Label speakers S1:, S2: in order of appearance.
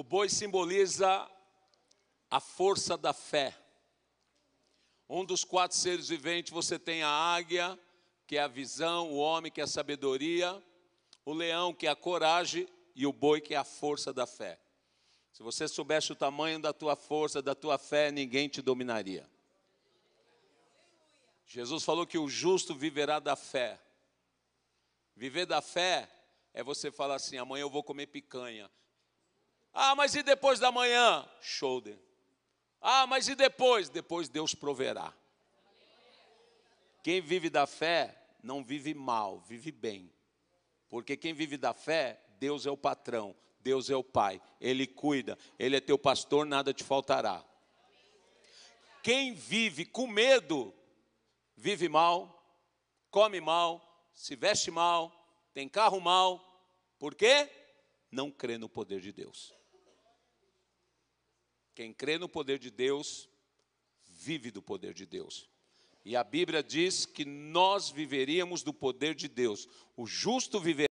S1: O boi simboliza a força da fé. Um dos quatro seres viventes, você tem a águia, que é a visão, o homem, que é a sabedoria, o leão, que é a coragem, e o boi, que é a força da fé. Se você soubesse o tamanho da tua força, da tua fé, ninguém te dominaria. Jesus falou que o justo viverá da fé. Viver da fé é você falar assim: amanhã eu vou comer picanha, ah, mas e depois da manhã? Shoulder. Ah, mas e depois? Depois Deus proverá. Quem vive da fé não vive mal, vive bem. Porque quem vive da fé, Deus é o patrão, Deus é o pai, ele cuida, ele é teu pastor, nada te faltará. Quem vive com medo, vive mal, come mal, se veste mal, tem carro mal. Por quê? não crê no poder de Deus. Quem crê no poder de Deus, vive do poder de Deus. E a Bíblia diz que nós viveríamos do poder de Deus. O justo viverá.